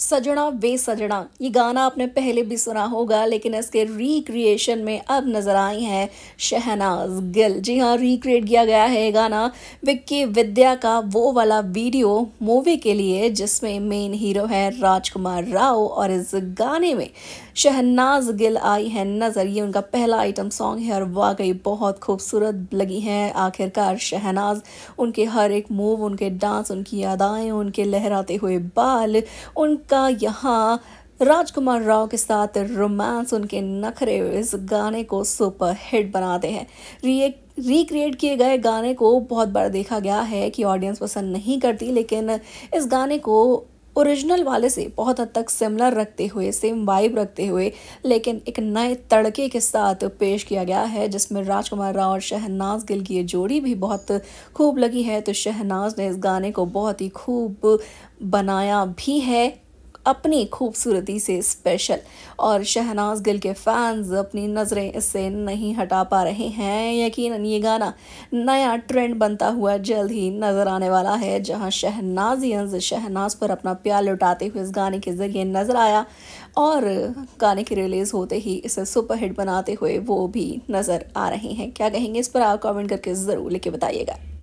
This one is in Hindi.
सजना वे सजना ये गाना आपने पहले भी सुना होगा लेकिन इसके रिक्रिएशन में अब नज़र आई हैं शहनाज गिल जी हाँ रिक्रिएट किया गया है गाना विक्की विद्या का वो वाला वीडियो मूवी के लिए जिसमें मेन हीरो है राजकुमार राव और इस गाने में शहनाज गिल आई है नज़र ये उनका पहला आइटम सॉन्ग है और वाकई बहुत खूबसूरत लगी है आखिरकार शहनाज उनके हर एक मूव उनके डांस उनकी अदाएँ उनके लहराते हुए बाल उन का यहाँ राजकुमार राव के साथ रोमांस उनके नखरे इस गाने को सुपर हिट बनाते हैं रिए रिक्रिएट किए गए गाने को बहुत बार देखा गया है कि ऑडियंस पसंद नहीं करती लेकिन इस गाने को ओरिजिनल वाले से बहुत हद तक सिमिलर रखते हुए सेम वाइब रखते हुए लेकिन एक नए तड़के के साथ पेश किया गया है जिसमें राजकुमार राव और शहनाज गिल की ये जोड़ी भी बहुत खूब लगी है तो शहनाज ने इस गाने को बहुत ही खूब बनाया भी है अपनी खूबसूरती से स्पेशल और शहनाज गिल के फैंस अपनी नज़रें इससे नहीं हटा पा रहे हैं यकीनन ये गाना नया ट्रेंड बनता हुआ जल्द ही नज़र आने वाला है जहां शहनाजियंस शहनाज पर अपना प्यार लुटाते हुए इस गाने के ज़रिए नज़र आया और गाने के रिलीज़ होते ही इसे सुपरहिट बनाते हुए वो भी नज़र आ रहे हैं क्या कहेंगे इस पर आप कमेंट करके ज़रूर लिख के बताइएगा